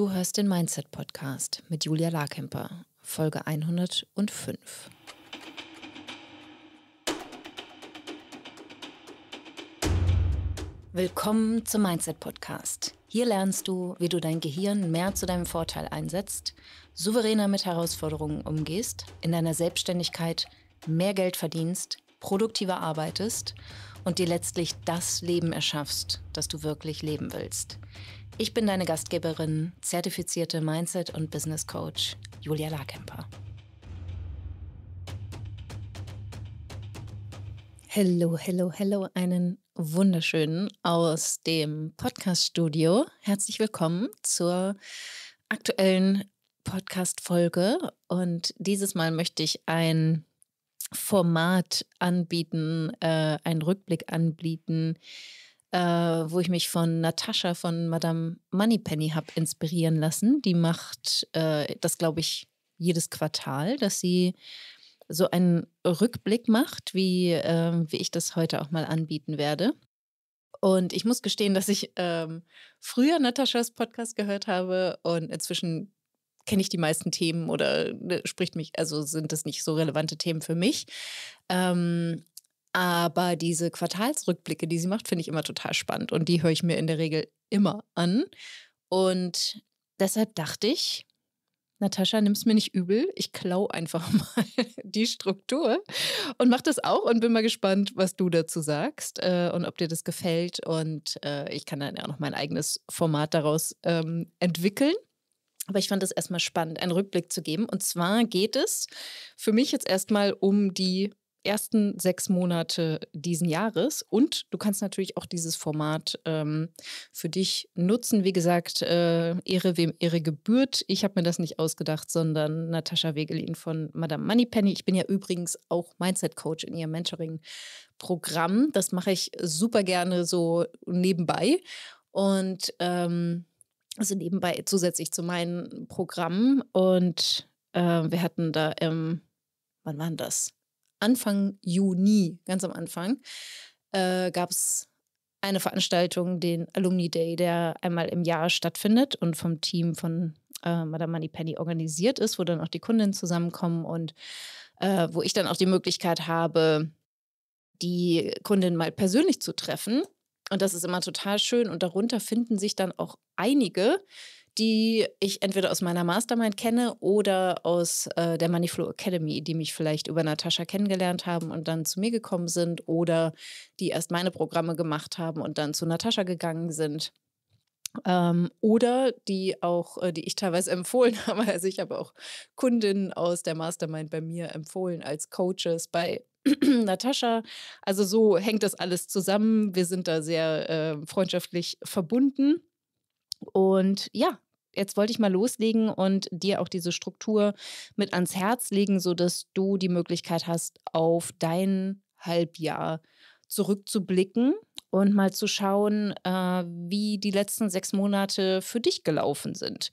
Du hörst den Mindset Podcast mit Julia Larkemper, Folge 105. Willkommen zum Mindset Podcast. Hier lernst du, wie du dein Gehirn mehr zu deinem Vorteil einsetzt, souveräner mit Herausforderungen umgehst, in deiner Selbstständigkeit mehr Geld verdienst, produktiver arbeitest und dir letztlich das Leben erschaffst, das du wirklich leben willst. Ich bin deine Gastgeberin, zertifizierte Mindset- und Business Coach Julia Larkemper. Hallo, hallo, hallo, einen wunderschönen aus dem Podcast-Studio. Herzlich willkommen zur aktuellen Podcast-Folge. Und dieses Mal möchte ich ein Format anbieten, äh, einen Rückblick anbieten, äh, wo ich mich von Natascha von Madame Moneypenny habe inspirieren lassen. Die macht äh, das, glaube ich, jedes Quartal, dass sie so einen Rückblick macht, wie, äh, wie ich das heute auch mal anbieten werde. Und ich muss gestehen, dass ich ähm, früher Nataschas Podcast gehört habe und inzwischen kenne ich die meisten Themen oder ne, spricht mich, also sind das nicht so relevante Themen für mich. Ähm, aber diese Quartalsrückblicke, die sie macht, finde ich immer total spannend und die höre ich mir in der Regel immer an. Und deshalb dachte ich, Natascha, nimm's mir nicht übel, ich klau einfach mal die Struktur und mach das auch und bin mal gespannt, was du dazu sagst äh, und ob dir das gefällt. Und äh, ich kann dann ja auch noch mein eigenes Format daraus ähm, entwickeln. Aber ich fand es erstmal spannend, einen Rückblick zu geben. Und zwar geht es für mich jetzt erstmal um die ersten sechs Monate diesen Jahres. Und du kannst natürlich auch dieses Format ähm, für dich nutzen. Wie gesagt, äh, Ehre wem Ehre gebührt. Ich habe mir das nicht ausgedacht, sondern Natascha Wegelin von Madame Moneypenny. Ich bin ja übrigens auch Mindset-Coach in ihrem Mentoring-Programm. Das mache ich super gerne so nebenbei. Und ähm, also nebenbei zusätzlich zu meinen Programmen. Und äh, wir hatten da im, wann war das? Anfang Juni, ganz am Anfang, äh, gab es eine Veranstaltung, den Alumni Day, der einmal im Jahr stattfindet und vom Team von äh, Madame Penny organisiert ist, wo dann auch die Kundinnen zusammenkommen und äh, wo ich dann auch die Möglichkeit habe, die Kundin mal persönlich zu treffen. Und das ist immer total schön. Und darunter finden sich dann auch einige, die ich entweder aus meiner Mastermind kenne oder aus äh, der Moneyflow Academy, die mich vielleicht über Natascha kennengelernt haben und dann zu mir gekommen sind oder die erst meine Programme gemacht haben und dann zu Natascha gegangen sind. Ähm, oder die auch, äh, die ich teilweise empfohlen habe. Also ich habe auch Kundinnen aus der Mastermind bei mir empfohlen als Coaches bei Natascha. Also so hängt das alles zusammen. Wir sind da sehr äh, freundschaftlich verbunden. Und ja, jetzt wollte ich mal loslegen und dir auch diese Struktur mit ans Herz legen, sodass du die Möglichkeit hast, auf dein Halbjahr zurückzublicken und mal zu schauen, äh, wie die letzten sechs Monate für dich gelaufen sind.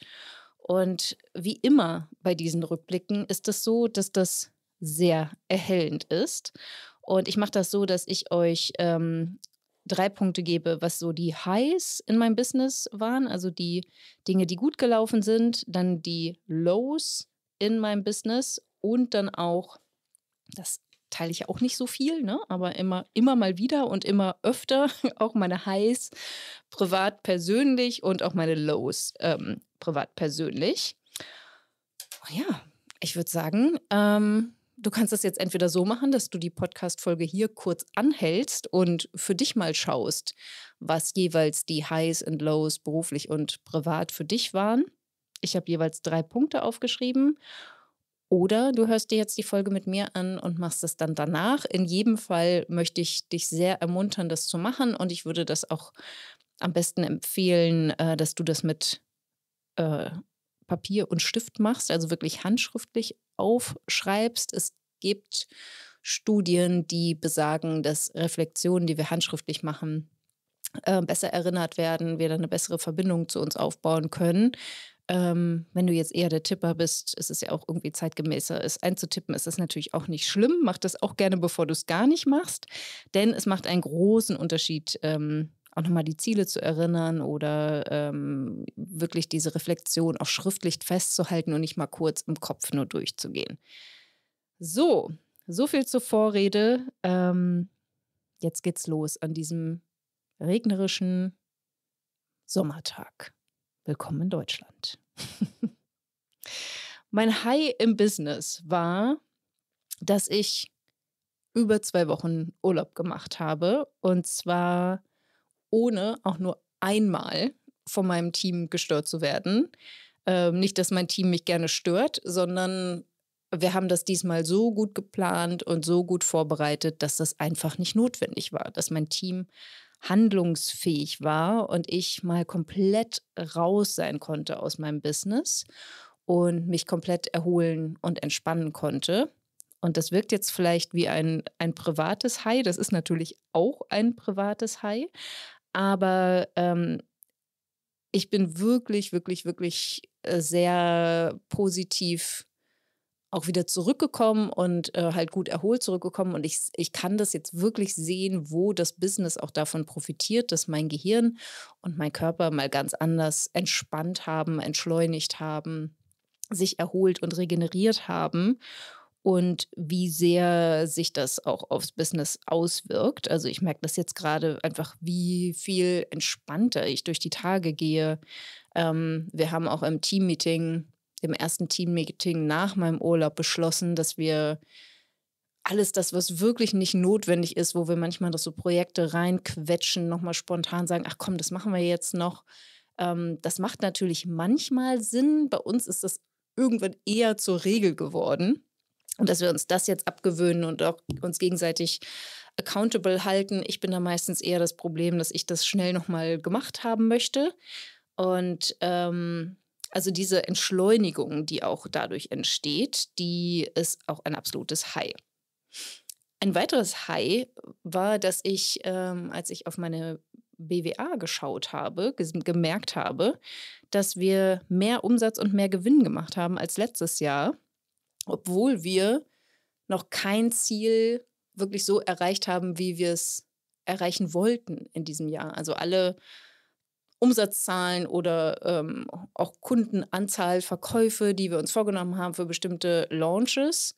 Und wie immer bei diesen Rückblicken ist es so, dass das sehr erhellend ist. Und ich mache das so, dass ich euch ähm, drei Punkte gebe, was so die Highs in meinem Business waren, also die Dinge, die gut gelaufen sind, dann die Lows in meinem Business und dann auch, das teile ich ja auch nicht so viel, ne? aber immer, immer mal wieder und immer öfter auch meine Highs privat persönlich und auch meine Lows ähm, privat persönlich. ja, ich würde sagen, ähm, Du kannst es jetzt entweder so machen, dass du die Podcast-Folge hier kurz anhältst und für dich mal schaust, was jeweils die Highs und Lows beruflich und privat für dich waren. Ich habe jeweils drei Punkte aufgeschrieben. Oder du hörst dir jetzt die Folge mit mir an und machst es dann danach. In jedem Fall möchte ich dich sehr ermuntern, das zu machen. Und ich würde das auch am besten empfehlen, äh, dass du das mit äh, Papier und Stift machst, also wirklich handschriftlich aufschreibst. Es gibt Studien, die besagen, dass Reflexionen, die wir handschriftlich machen, äh, besser erinnert werden, wir dann eine bessere Verbindung zu uns aufbauen können. Ähm, wenn du jetzt eher der Tipper bist, ist es ja auch irgendwie zeitgemäßer, es einzutippen, ist das natürlich auch nicht schlimm. Mach das auch gerne, bevor du es gar nicht machst, denn es macht einen großen Unterschied, ähm, auch nochmal die Ziele zu erinnern oder ähm, wirklich diese Reflexion auch schriftlich festzuhalten und nicht mal kurz im Kopf nur durchzugehen. So, so viel zur Vorrede. Ähm, jetzt geht's los an diesem regnerischen Sommertag. Willkommen in Deutschland. mein High im Business war, dass ich über zwei Wochen Urlaub gemacht habe. Und zwar ohne auch nur einmal von meinem Team gestört zu werden. Ähm, nicht, dass mein Team mich gerne stört, sondern wir haben das diesmal so gut geplant und so gut vorbereitet, dass das einfach nicht notwendig war, dass mein Team handlungsfähig war und ich mal komplett raus sein konnte aus meinem Business und mich komplett erholen und entspannen konnte. Und das wirkt jetzt vielleicht wie ein, ein privates High. Das ist natürlich auch ein privates High aber ähm, ich bin wirklich, wirklich, wirklich äh, sehr positiv auch wieder zurückgekommen und äh, halt gut erholt zurückgekommen. Und ich, ich kann das jetzt wirklich sehen, wo das Business auch davon profitiert, dass mein Gehirn und mein Körper mal ganz anders entspannt haben, entschleunigt haben, sich erholt und regeneriert haben und wie sehr sich das auch aufs Business auswirkt. Also ich merke das jetzt gerade einfach, wie viel entspannter ich durch die Tage gehe. Ähm, wir haben auch im Teammeeting, im ersten Teammeeting nach meinem Urlaub beschlossen, dass wir alles das, was wirklich nicht notwendig ist, wo wir manchmal noch so Projekte reinquetschen, nochmal spontan sagen, ach komm, das machen wir jetzt noch. Ähm, das macht natürlich manchmal Sinn. Bei uns ist das irgendwann eher zur Regel geworden. Und dass wir uns das jetzt abgewöhnen und auch uns gegenseitig accountable halten. Ich bin da meistens eher das Problem, dass ich das schnell nochmal gemacht haben möchte. Und ähm, also diese Entschleunigung, die auch dadurch entsteht, die ist auch ein absolutes High. Ein weiteres High war, dass ich, ähm, als ich auf meine BWA geschaut habe, gemerkt habe, dass wir mehr Umsatz und mehr Gewinn gemacht haben als letztes Jahr obwohl wir noch kein Ziel wirklich so erreicht haben, wie wir es erreichen wollten in diesem Jahr. Also alle Umsatzzahlen oder ähm, auch Kundenanzahl, Verkäufe, die wir uns vorgenommen haben für bestimmte Launches,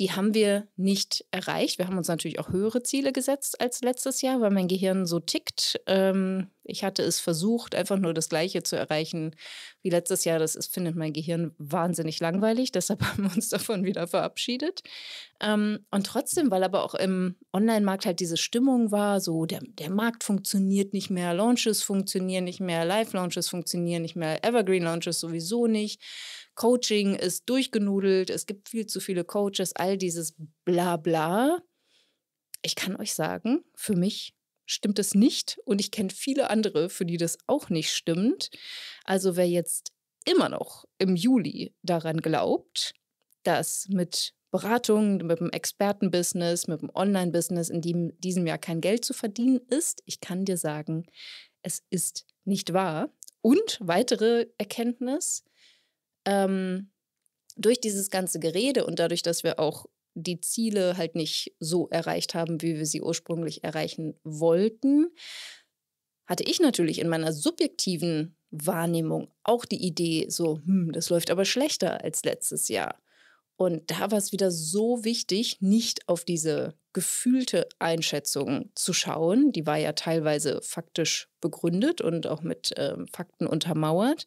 die haben wir nicht erreicht. Wir haben uns natürlich auch höhere Ziele gesetzt als letztes Jahr, weil mein Gehirn so tickt. Ähm, ich hatte es versucht, einfach nur das Gleiche zu erreichen wie letztes Jahr. Das ist, findet mein Gehirn wahnsinnig langweilig. Deshalb haben wir uns davon wieder verabschiedet. Ähm, und trotzdem, weil aber auch im Online-Markt halt diese Stimmung war, so der, der Markt funktioniert nicht mehr, Launches funktionieren nicht mehr, Live-Launches funktionieren nicht mehr, Evergreen-Launches sowieso nicht Coaching ist durchgenudelt, es gibt viel zu viele Coaches, all dieses Blabla. Bla. Ich kann euch sagen, für mich stimmt es nicht und ich kenne viele andere, für die das auch nicht stimmt. Also wer jetzt immer noch im Juli daran glaubt, dass mit Beratung, mit dem Expertenbusiness, mit dem Online-Business in dem, diesem Jahr kein Geld zu verdienen ist, ich kann dir sagen, es ist nicht wahr. Und weitere Erkenntnis, ähm, durch dieses ganze Gerede und dadurch, dass wir auch die Ziele halt nicht so erreicht haben, wie wir sie ursprünglich erreichen wollten, hatte ich natürlich in meiner subjektiven Wahrnehmung auch die Idee, so, hm, das läuft aber schlechter als letztes Jahr. Und da war es wieder so wichtig, nicht auf diese gefühlte Einschätzung zu schauen. Die war ja teilweise faktisch begründet und auch mit ähm, Fakten untermauert,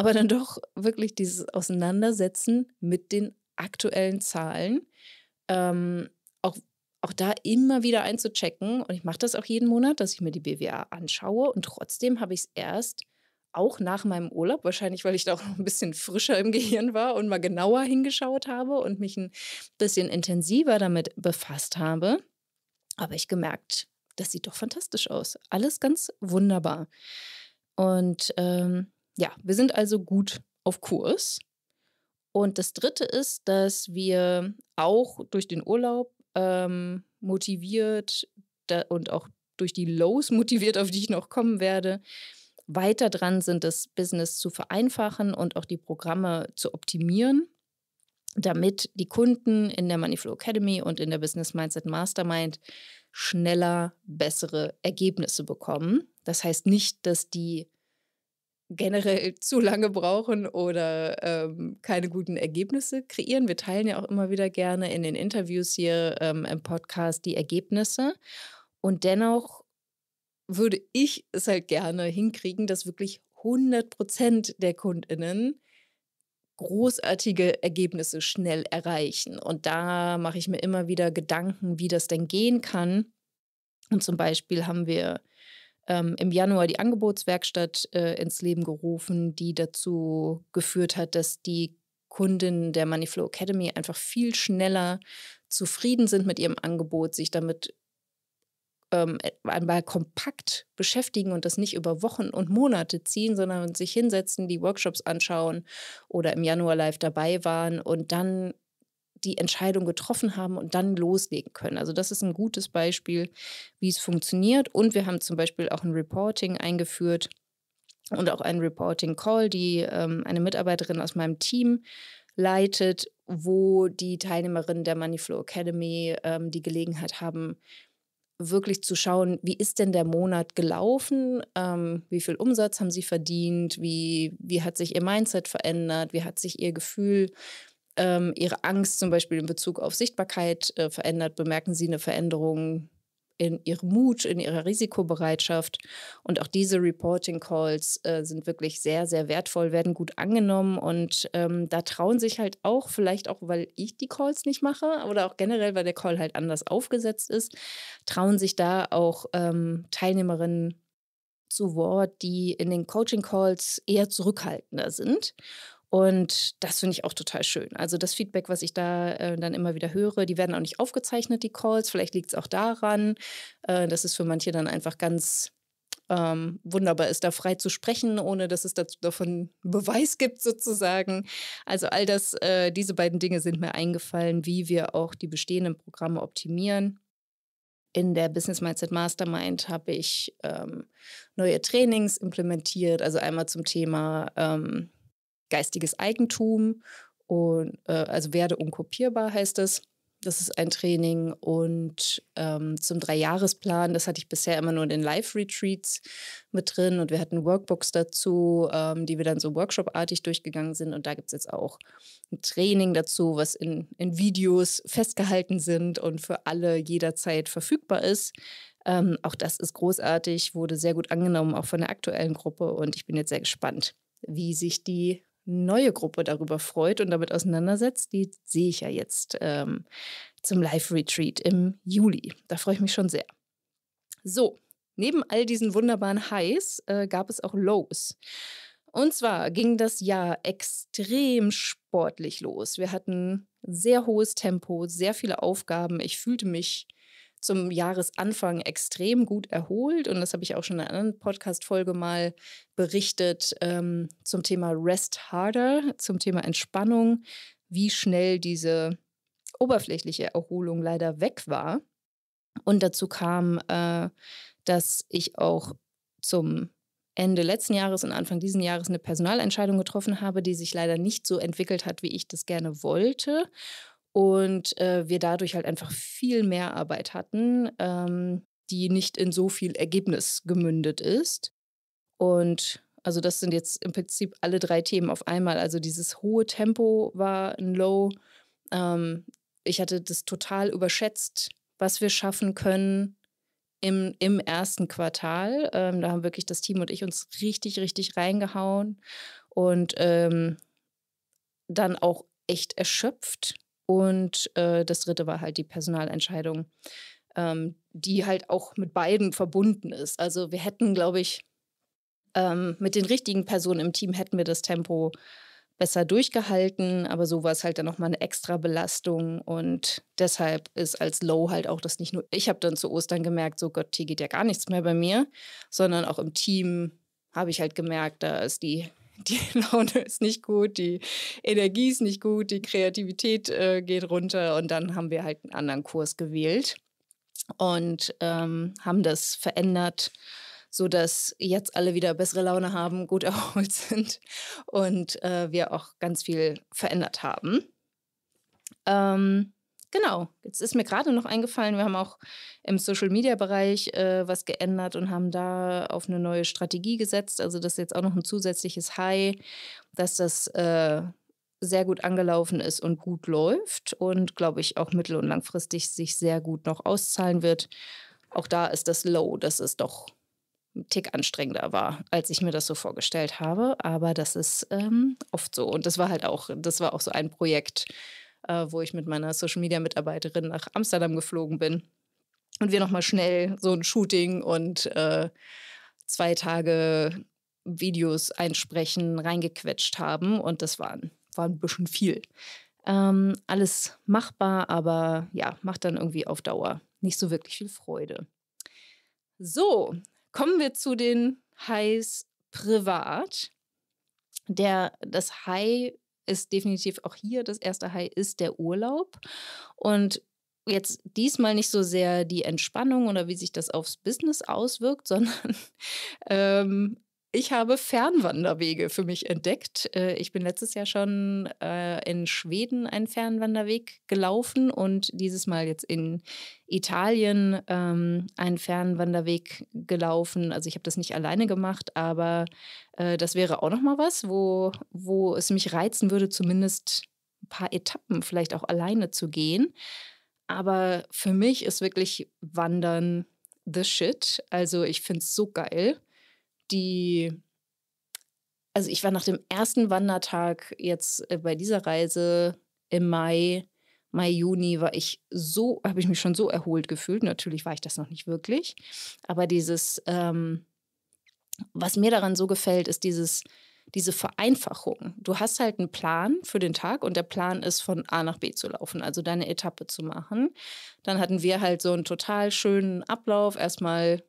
aber dann doch wirklich dieses Auseinandersetzen mit den aktuellen Zahlen. Ähm, auch, auch da immer wieder einzuchecken. Und ich mache das auch jeden Monat, dass ich mir die BWA anschaue. Und trotzdem habe ich es erst auch nach meinem Urlaub, wahrscheinlich weil ich da auch noch ein bisschen frischer im Gehirn war und mal genauer hingeschaut habe und mich ein bisschen intensiver damit befasst habe, habe ich gemerkt, das sieht doch fantastisch aus. Alles ganz wunderbar. Und ähm, ja, wir sind also gut auf Kurs. Und das Dritte ist, dass wir auch durch den Urlaub ähm, motiviert und auch durch die Lows motiviert, auf die ich noch kommen werde, weiter dran sind, das Business zu vereinfachen und auch die Programme zu optimieren, damit die Kunden in der Moneyflow Academy und in der Business Mindset Mastermind schneller bessere Ergebnisse bekommen. Das heißt nicht, dass die generell zu lange brauchen oder ähm, keine guten Ergebnisse kreieren. Wir teilen ja auch immer wieder gerne in den Interviews hier ähm, im Podcast die Ergebnisse. Und dennoch würde ich es halt gerne hinkriegen, dass wirklich 100 Prozent der Kundinnen großartige Ergebnisse schnell erreichen. Und da mache ich mir immer wieder Gedanken, wie das denn gehen kann. Und zum Beispiel haben wir ähm, im Januar die Angebotswerkstatt äh, ins Leben gerufen, die dazu geführt hat, dass die Kundinnen der Moneyflow Academy einfach viel schneller zufrieden sind mit ihrem Angebot, sich damit ähm, e, einmal kompakt beschäftigen und das nicht über Wochen und Monate ziehen, sondern sich hinsetzen, die Workshops anschauen oder im Januar live dabei waren und dann die Entscheidung getroffen haben und dann loslegen können. Also das ist ein gutes Beispiel, wie es funktioniert. Und wir haben zum Beispiel auch ein Reporting eingeführt und auch ein Reporting Call, die ähm, eine Mitarbeiterin aus meinem Team leitet, wo die Teilnehmerinnen der Moneyflow Academy ähm, die Gelegenheit haben, wirklich zu schauen, wie ist denn der Monat gelaufen, ähm, wie viel Umsatz haben sie verdient, wie, wie hat sich ihr Mindset verändert, wie hat sich ihr Gefühl verändert ähm, ihre Angst zum Beispiel in Bezug auf Sichtbarkeit äh, verändert? Bemerken sie eine Veränderung in ihrem Mut, in ihrer Risikobereitschaft? Und auch diese Reporting Calls äh, sind wirklich sehr, sehr wertvoll, werden gut angenommen und ähm, da trauen sich halt auch, vielleicht auch, weil ich die Calls nicht mache oder auch generell, weil der Call halt anders aufgesetzt ist, trauen sich da auch ähm, Teilnehmerinnen zu Wort, die in den Coaching Calls eher zurückhaltender sind und das finde ich auch total schön. Also das Feedback, was ich da äh, dann immer wieder höre, die werden auch nicht aufgezeichnet, die Calls. Vielleicht liegt es auch daran, äh, dass es für manche dann einfach ganz ähm, wunderbar ist, da frei zu sprechen, ohne dass es dazu, davon Beweis gibt sozusagen. Also all das, äh, diese beiden Dinge sind mir eingefallen, wie wir auch die bestehenden Programme optimieren. In der Business Mindset Mastermind habe ich ähm, neue Trainings implementiert, also einmal zum Thema... Ähm, geistiges Eigentum und äh, also werde unkopierbar heißt es. Das ist ein Training und ähm, zum Dreijahresplan, das hatte ich bisher immer nur in den Live-Retreats mit drin und wir hatten Workbooks dazu, ähm, die wir dann so workshop-artig durchgegangen sind und da gibt es jetzt auch ein Training dazu, was in, in Videos festgehalten sind und für alle jederzeit verfügbar ist. Ähm, auch das ist großartig, wurde sehr gut angenommen, auch von der aktuellen Gruppe und ich bin jetzt sehr gespannt, wie sich die neue Gruppe darüber freut und damit auseinandersetzt, die sehe ich ja jetzt ähm, zum Live-Retreat im Juli. Da freue ich mich schon sehr. So, neben all diesen wunderbaren Highs äh, gab es auch Lows. Und zwar ging das Jahr extrem sportlich los. Wir hatten sehr hohes Tempo, sehr viele Aufgaben. Ich fühlte mich zum Jahresanfang extrem gut erholt. Und das habe ich auch schon in einer anderen Podcast-Folge mal berichtet ähm, zum Thema Rest Harder, zum Thema Entspannung, wie schnell diese oberflächliche Erholung leider weg war. Und dazu kam, äh, dass ich auch zum Ende letzten Jahres und Anfang diesen Jahres eine Personalentscheidung getroffen habe, die sich leider nicht so entwickelt hat, wie ich das gerne wollte und äh, wir dadurch halt einfach viel mehr Arbeit hatten, ähm, die nicht in so viel Ergebnis gemündet ist. Und also das sind jetzt im Prinzip alle drei Themen auf einmal. Also dieses hohe Tempo war ein Low. Ähm, ich hatte das total überschätzt, was wir schaffen können im, im ersten Quartal. Ähm, da haben wirklich das Team und ich uns richtig, richtig reingehauen und ähm, dann auch echt erschöpft und äh, das dritte war halt die Personalentscheidung, ähm, die halt auch mit beiden verbunden ist. Also wir hätten, glaube ich, ähm, mit den richtigen Personen im Team hätten wir das Tempo besser durchgehalten, aber so war es halt dann nochmal eine extra Belastung und deshalb ist als Low halt auch das nicht nur, ich habe dann zu Ostern gemerkt, so Gott, hier geht ja gar nichts mehr bei mir, sondern auch im Team habe ich halt gemerkt, da ist die die Laune ist nicht gut, die Energie ist nicht gut, die Kreativität äh, geht runter und dann haben wir halt einen anderen Kurs gewählt und ähm, haben das verändert so dass jetzt alle wieder bessere Laune haben, gut erholt sind und äh, wir auch ganz viel verändert haben. Ähm, Genau, jetzt ist mir gerade noch eingefallen, wir haben auch im Social-Media-Bereich äh, was geändert und haben da auf eine neue Strategie gesetzt. Also das ist jetzt auch noch ein zusätzliches High, dass das äh, sehr gut angelaufen ist und gut läuft und, glaube ich, auch mittel- und langfristig sich sehr gut noch auszahlen wird. Auch da ist das Low, das ist doch ein Tick anstrengender war, als ich mir das so vorgestellt habe. Aber das ist ähm, oft so. Und das war halt auch, das war auch so ein Projekt, äh, wo ich mit meiner Social-Media-Mitarbeiterin nach Amsterdam geflogen bin und wir nochmal schnell so ein Shooting und äh, zwei Tage Videos einsprechen, reingequetscht haben und das war, war ein bisschen viel. Ähm, alles machbar, aber ja, macht dann irgendwie auf Dauer nicht so wirklich viel Freude. So, kommen wir zu den Highs privat. Der, das High ist definitiv auch hier das erste High ist der Urlaub. Und jetzt diesmal nicht so sehr die Entspannung oder wie sich das aufs Business auswirkt, sondern ähm, ich habe Fernwanderwege für mich entdeckt. Äh, ich bin letztes Jahr schon äh, in Schweden einen Fernwanderweg gelaufen und dieses Mal jetzt in Italien ähm, einen Fernwanderweg gelaufen. Also ich habe das nicht alleine gemacht, aber äh, das wäre auch noch mal was, wo, wo es mich reizen würde, zumindest ein paar Etappen vielleicht auch alleine zu gehen. Aber für mich ist wirklich Wandern the shit. Also ich finde es so geil die, also ich war nach dem ersten Wandertag jetzt äh, bei dieser Reise im Mai, Mai, Juni war ich so, habe ich mich schon so erholt gefühlt. Natürlich war ich das noch nicht wirklich. Aber dieses, ähm, was mir daran so gefällt, ist dieses, diese Vereinfachung. Du hast halt einen Plan für den Tag und der Plan ist, von A nach B zu laufen, also deine Etappe zu machen. Dann hatten wir halt so einen total schönen Ablauf. Erstmal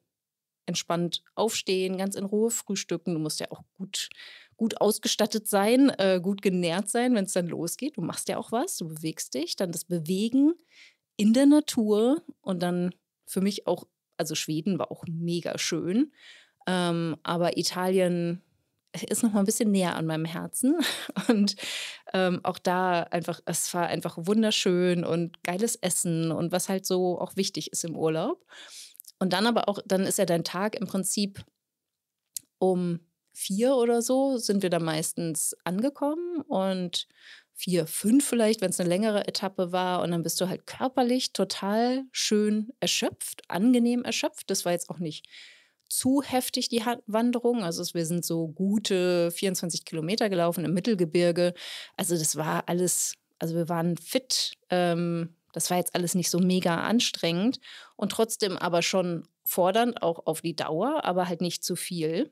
entspannt aufstehen, ganz in Ruhe frühstücken. Du musst ja auch gut, gut ausgestattet sein, äh, gut genährt sein, wenn es dann losgeht. Du machst ja auch was, du bewegst dich. Dann das Bewegen in der Natur und dann für mich auch, also Schweden war auch mega schön. Ähm, aber Italien äh, ist noch mal ein bisschen näher an meinem Herzen. Und ähm, auch da einfach, es war einfach wunderschön und geiles Essen und was halt so auch wichtig ist im Urlaub. Und dann aber auch, dann ist ja dein Tag im Prinzip um vier oder so, sind wir da meistens angekommen und vier, fünf vielleicht, wenn es eine längere Etappe war. Und dann bist du halt körperlich total schön erschöpft, angenehm erschöpft. Das war jetzt auch nicht zu heftig, die Wanderung. Also wir sind so gute 24 Kilometer gelaufen im Mittelgebirge. Also das war alles, also wir waren fit. Ähm, das war jetzt alles nicht so mega anstrengend und trotzdem aber schon fordernd, auch auf die Dauer, aber halt nicht zu viel.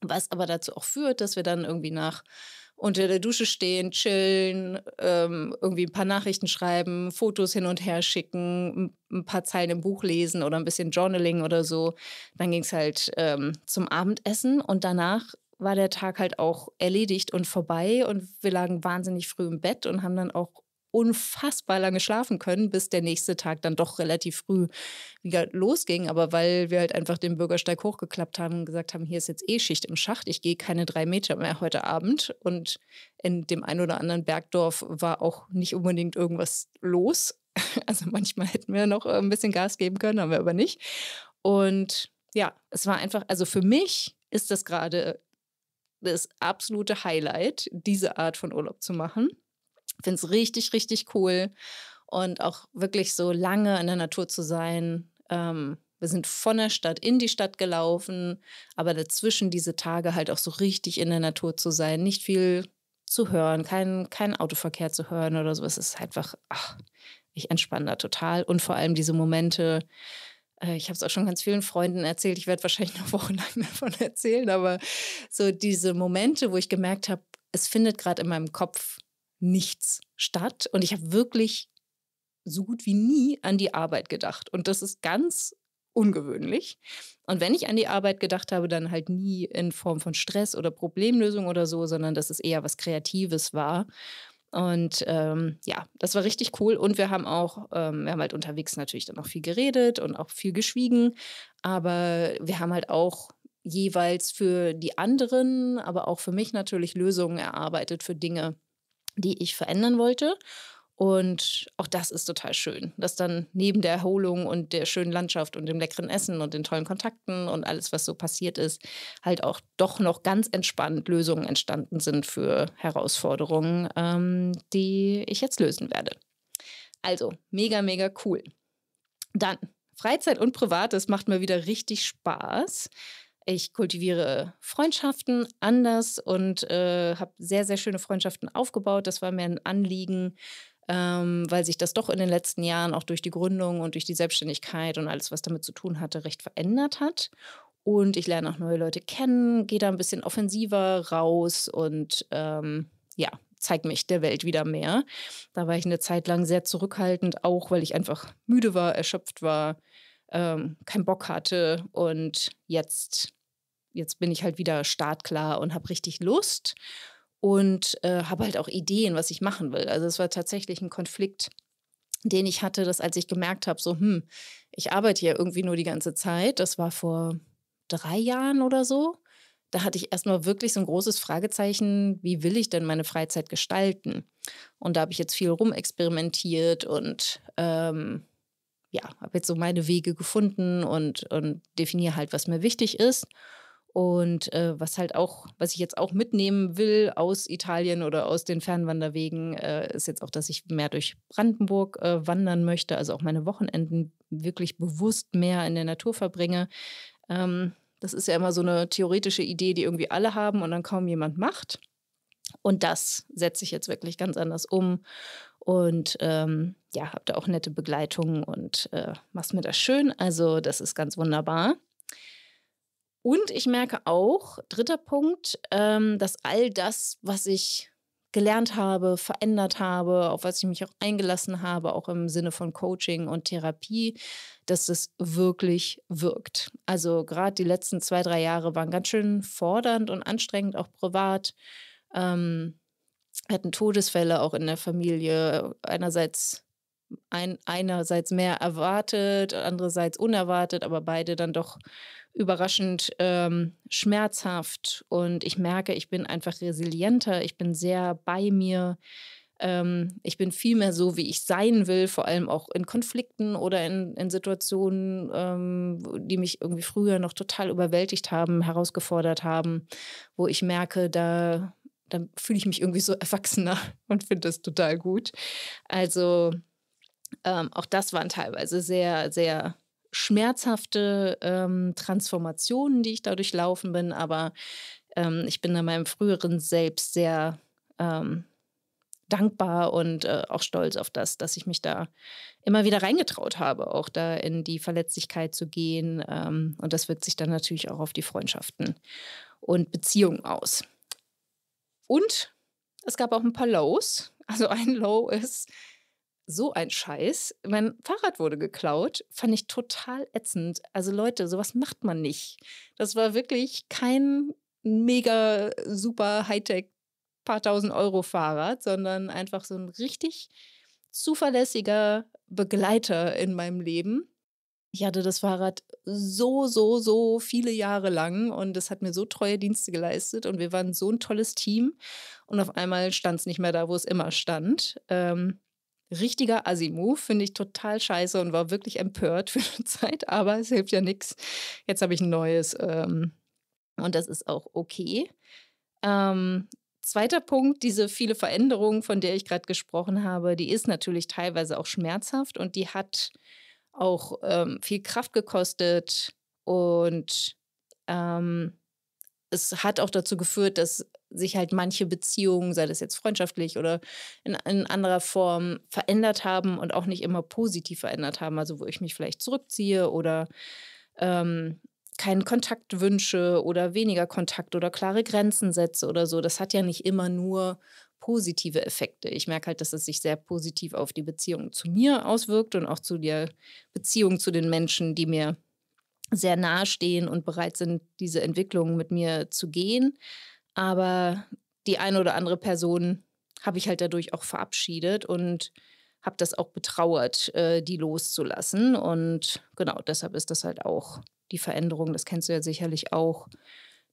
Was aber dazu auch führt, dass wir dann irgendwie nach unter der Dusche stehen, chillen, ähm, irgendwie ein paar Nachrichten schreiben, Fotos hin und her schicken, ein paar Zeilen im Buch lesen oder ein bisschen Journaling oder so. Dann ging es halt ähm, zum Abendessen und danach war der Tag halt auch erledigt und vorbei und wir lagen wahnsinnig früh im Bett und haben dann auch unfassbar lange schlafen können, bis der nächste Tag dann doch relativ früh wieder losging. Aber weil wir halt einfach den Bürgersteig hochgeklappt haben und gesagt haben, hier ist jetzt eh Schicht im Schacht, ich gehe keine drei Meter mehr heute Abend. Und in dem einen oder anderen Bergdorf war auch nicht unbedingt irgendwas los. Also manchmal hätten wir noch äh, ein bisschen Gas geben können, haben wir aber nicht. Und ja, es war einfach, also für mich ist das gerade das absolute Highlight, diese Art von Urlaub zu machen. Finde es richtig, richtig cool. Und auch wirklich so lange in der Natur zu sein. Ähm, wir sind von der Stadt in die Stadt gelaufen, aber dazwischen diese Tage halt auch so richtig in der Natur zu sein, nicht viel zu hören, keinen kein Autoverkehr zu hören oder sowas, ist einfach, ach, ich entspanne da total. Und vor allem diese Momente, äh, ich habe es auch schon ganz vielen Freunden erzählt, ich werde wahrscheinlich noch wochenlang davon erzählen, aber so diese Momente, wo ich gemerkt habe, es findet gerade in meinem Kopf nichts statt. Und ich habe wirklich so gut wie nie an die Arbeit gedacht. Und das ist ganz ungewöhnlich. Und wenn ich an die Arbeit gedacht habe, dann halt nie in Form von Stress oder Problemlösung oder so, sondern dass es eher was Kreatives war. Und ähm, ja, das war richtig cool. Und wir haben auch, ähm, wir haben halt unterwegs natürlich dann auch viel geredet und auch viel geschwiegen. Aber wir haben halt auch jeweils für die anderen, aber auch für mich natürlich Lösungen erarbeitet für Dinge, die ich verändern wollte. Und auch das ist total schön, dass dann neben der Erholung und der schönen Landschaft und dem leckeren Essen und den tollen Kontakten und alles, was so passiert ist, halt auch doch noch ganz entspannt Lösungen entstanden sind für Herausforderungen, ähm, die ich jetzt lösen werde. Also, mega, mega cool. Dann, Freizeit und Privates macht mir wieder richtig Spaß. Ich kultiviere Freundschaften anders und äh, habe sehr, sehr schöne Freundschaften aufgebaut. Das war mir ein Anliegen, ähm, weil sich das doch in den letzten Jahren auch durch die Gründung und durch die Selbstständigkeit und alles, was damit zu tun hatte, recht verändert hat. Und ich lerne auch neue Leute kennen, gehe da ein bisschen offensiver raus und ähm, ja, zeige mich der Welt wieder mehr. Da war ich eine Zeit lang sehr zurückhaltend, auch weil ich einfach müde war, erschöpft war, ähm, keinen Bock hatte und jetzt, jetzt bin ich halt wieder startklar und habe richtig Lust und äh, habe halt auch Ideen, was ich machen will. Also es war tatsächlich ein Konflikt, den ich hatte, dass als ich gemerkt habe, so, hm, ich arbeite ja irgendwie nur die ganze Zeit, das war vor drei Jahren oder so, da hatte ich erstmal wirklich so ein großes Fragezeichen, wie will ich denn meine Freizeit gestalten? Und da habe ich jetzt viel rumexperimentiert und ähm, ja, habe jetzt so meine Wege gefunden und, und definiere halt, was mir wichtig ist. Und äh, was halt auch, was ich jetzt auch mitnehmen will aus Italien oder aus den Fernwanderwegen, äh, ist jetzt auch, dass ich mehr durch Brandenburg äh, wandern möchte, also auch meine Wochenenden wirklich bewusst mehr in der Natur verbringe. Ähm, das ist ja immer so eine theoretische Idee, die irgendwie alle haben und dann kaum jemand macht. Und das setze ich jetzt wirklich ganz anders um und ähm, ja, habe da auch nette Begleitungen und äh, machst mir das schön. Also das ist ganz wunderbar. Und ich merke auch, dritter Punkt, ähm, dass all das, was ich gelernt habe, verändert habe, auf was ich mich auch eingelassen habe, auch im Sinne von Coaching und Therapie, dass es wirklich wirkt. Also gerade die letzten zwei, drei Jahre waren ganz schön fordernd und anstrengend, auch privat. Ähm, hatten Todesfälle auch in der Familie. Äh, einerseits, ein, einerseits mehr erwartet, andererseits unerwartet, aber beide dann doch überraschend ähm, schmerzhaft. Und ich merke, ich bin einfach resilienter, ich bin sehr bei mir. Ähm, ich bin viel mehr so, wie ich sein will, vor allem auch in Konflikten oder in, in Situationen, ähm, die mich irgendwie früher noch total überwältigt haben, herausgefordert haben, wo ich merke, da dann fühle ich mich irgendwie so erwachsener und finde das total gut. Also ähm, auch das waren teilweise sehr, sehr schmerzhafte ähm, Transformationen, die ich dadurch laufen bin, aber ähm, ich bin an meinem früheren Selbst sehr ähm, dankbar und äh, auch stolz auf das, dass ich mich da immer wieder reingetraut habe, auch da in die Verletzlichkeit zu gehen. Ähm, und das wirkt sich dann natürlich auch auf die Freundschaften und Beziehungen aus. Und es gab auch ein paar Lows. Also ein Low ist so ein Scheiß. Mein Fahrrad wurde geklaut, fand ich total ätzend. Also Leute, sowas macht man nicht. Das war wirklich kein mega super Hightech paar tausend Euro Fahrrad, sondern einfach so ein richtig zuverlässiger Begleiter in meinem Leben ich hatte das Fahrrad so, so, so viele Jahre lang und es hat mir so treue Dienste geleistet und wir waren so ein tolles Team und auf einmal stand es nicht mehr da, wo es immer stand. Ähm, richtiger Asimov finde ich total scheiße und war wirklich empört für eine Zeit, aber es hilft ja nichts. Jetzt habe ich ein neues ähm, und das ist auch okay. Ähm, zweiter Punkt, diese viele Veränderungen, von der ich gerade gesprochen habe, die ist natürlich teilweise auch schmerzhaft und die hat auch ähm, viel Kraft gekostet und ähm, es hat auch dazu geführt, dass sich halt manche Beziehungen, sei das jetzt freundschaftlich oder in, in, anderer Form, verändert haben und auch nicht immer positiv verändert haben. Also wo ich mich vielleicht zurückziehe oder ähm, keinen Kontakt wünsche oder weniger Kontakt oder klare Grenzen setze oder so. Das hat ja nicht immer nur positive Effekte. Ich merke halt, dass es sich sehr positiv auf die Beziehung zu mir auswirkt und auch zu der Beziehung zu den Menschen, die mir sehr nahestehen und bereit sind, diese Entwicklung mit mir zu gehen. Aber die eine oder andere Person habe ich halt dadurch auch verabschiedet und habe das auch betrauert, äh, die loszulassen. Und genau, deshalb ist das halt auch die Veränderung, das kennst du ja sicherlich auch,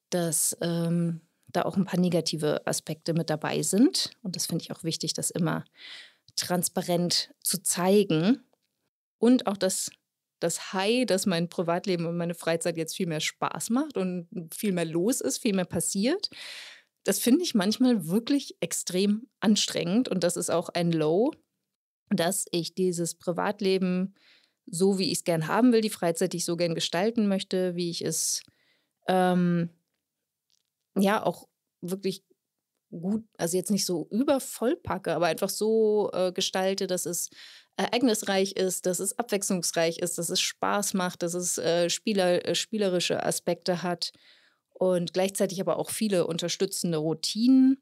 dass ähm, da auch ein paar negative Aspekte mit dabei sind. Und das finde ich auch wichtig, das immer transparent zu zeigen. Und auch das, das High, dass mein Privatleben und meine Freizeit jetzt viel mehr Spaß macht und viel mehr los ist, viel mehr passiert. Das finde ich manchmal wirklich extrem anstrengend. Und das ist auch ein Low, dass ich dieses Privatleben so, wie ich es gern haben will, die Freizeit, die ich so gern gestalten möchte, wie ich es ähm, ja auch wirklich gut, also jetzt nicht so übervoll packe, aber einfach so äh, gestalte, dass es ereignisreich ist, dass es abwechslungsreich ist, dass es Spaß macht, dass es äh, Spieler, äh, spielerische Aspekte hat und gleichzeitig aber auch viele unterstützende Routinen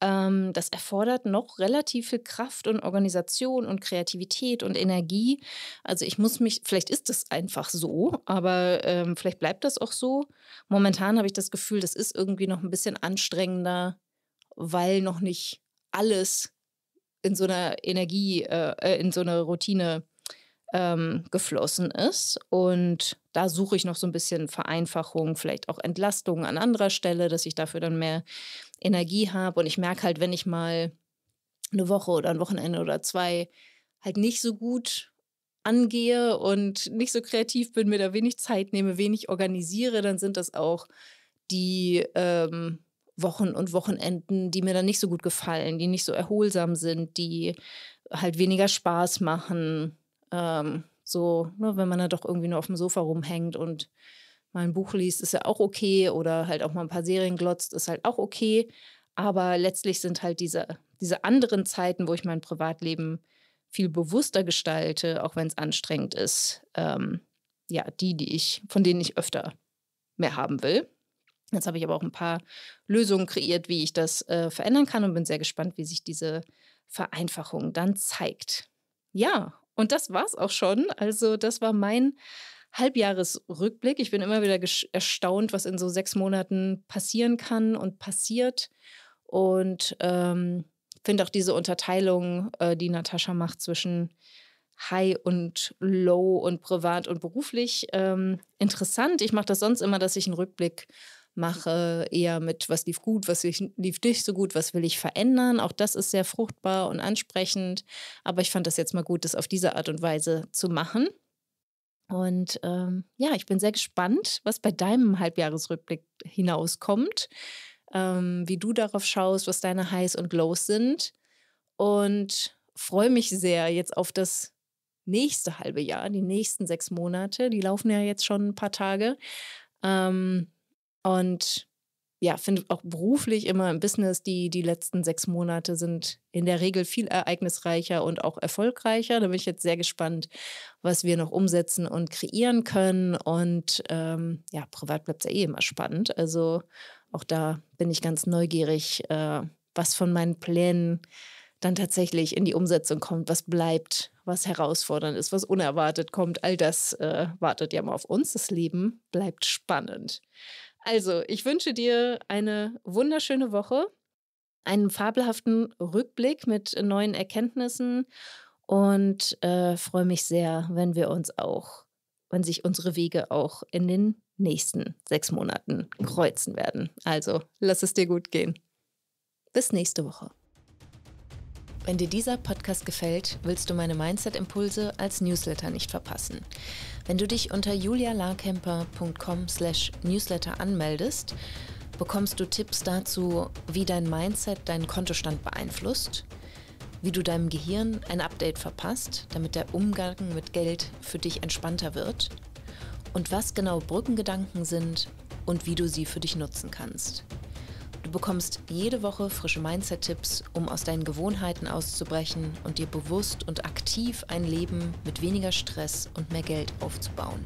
ähm, das erfordert noch relativ viel Kraft und Organisation und Kreativität und Energie. Also ich muss mich, vielleicht ist das einfach so, aber ähm, vielleicht bleibt das auch so. Momentan habe ich das Gefühl, das ist irgendwie noch ein bisschen anstrengender, weil noch nicht alles in so einer Energie, äh, äh in so einer Routine ähm, geflossen ist. Und da suche ich noch so ein bisschen Vereinfachung, vielleicht auch Entlastung an anderer Stelle, dass ich dafür dann mehr Energie habe. Und ich merke halt, wenn ich mal eine Woche oder ein Wochenende oder zwei halt nicht so gut angehe und nicht so kreativ bin, mir da wenig Zeit nehme, wenig organisiere, dann sind das auch die ähm, Wochen und Wochenenden, die mir dann nicht so gut gefallen, die nicht so erholsam sind, die halt weniger Spaß machen. Ähm, so, ne, wenn man da doch irgendwie nur auf dem Sofa rumhängt und mal ein Buch liest, ist ja auch okay. Oder halt auch mal ein paar Serien glotzt, ist halt auch okay. Aber letztlich sind halt diese, diese anderen Zeiten, wo ich mein Privatleben viel bewusster gestalte, auch wenn es anstrengend ist, ähm, ja, die, die ich, von denen ich öfter mehr haben will. Jetzt habe ich aber auch ein paar Lösungen kreiert, wie ich das äh, verändern kann und bin sehr gespannt, wie sich diese Vereinfachung dann zeigt. Ja, und das war's auch schon. Also, das war mein Halbjahresrückblick. Ich bin immer wieder erstaunt, was in so sechs Monaten passieren kann und passiert. Und ähm, finde auch diese Unterteilung, äh, die Natascha macht zwischen High und Low und privat und beruflich ähm, interessant. Ich mache das sonst immer, dass ich einen Rückblick mache, eher mit, was lief gut, was lief nicht so gut, was will ich verändern. Auch das ist sehr fruchtbar und ansprechend. Aber ich fand das jetzt mal gut, das auf diese Art und Weise zu machen. Und ähm, ja, ich bin sehr gespannt, was bei deinem Halbjahresrückblick hinauskommt, ähm, wie du darauf schaust, was deine Highs und Lows sind. Und freue mich sehr jetzt auf das nächste halbe Jahr, die nächsten sechs Monate. Die laufen ja jetzt schon ein paar Tage. Ähm, und ja, finde auch beruflich immer im Business, die, die letzten sechs Monate sind in der Regel viel ereignisreicher und auch erfolgreicher. Da bin ich jetzt sehr gespannt, was wir noch umsetzen und kreieren können. Und ähm, ja, privat bleibt es ja eh immer spannend. Also auch da bin ich ganz neugierig, äh, was von meinen Plänen dann tatsächlich in die Umsetzung kommt, was bleibt, was herausfordernd ist, was unerwartet kommt. All das äh, wartet ja mal auf uns. Das Leben bleibt spannend. Also, ich wünsche dir eine wunderschöne Woche, einen fabelhaften Rückblick mit neuen Erkenntnissen und äh, freue mich sehr, wenn wir uns auch, wenn sich unsere Wege auch in den nächsten sechs Monaten kreuzen werden. Also, lass es dir gut gehen. Bis nächste Woche. Wenn dir dieser Podcast gefällt, willst du meine Mindset-Impulse als Newsletter nicht verpassen. Wenn du dich unter julialarkemper.com slash newsletter anmeldest, bekommst du Tipps dazu, wie dein Mindset deinen Kontostand beeinflusst, wie du deinem Gehirn ein Update verpasst, damit der Umgang mit Geld für dich entspannter wird und was genau Brückengedanken sind und wie du sie für dich nutzen kannst. Du bekommst jede Woche frische Mindset-Tipps, um aus deinen Gewohnheiten auszubrechen und dir bewusst und aktiv ein Leben mit weniger Stress und mehr Geld aufzubauen.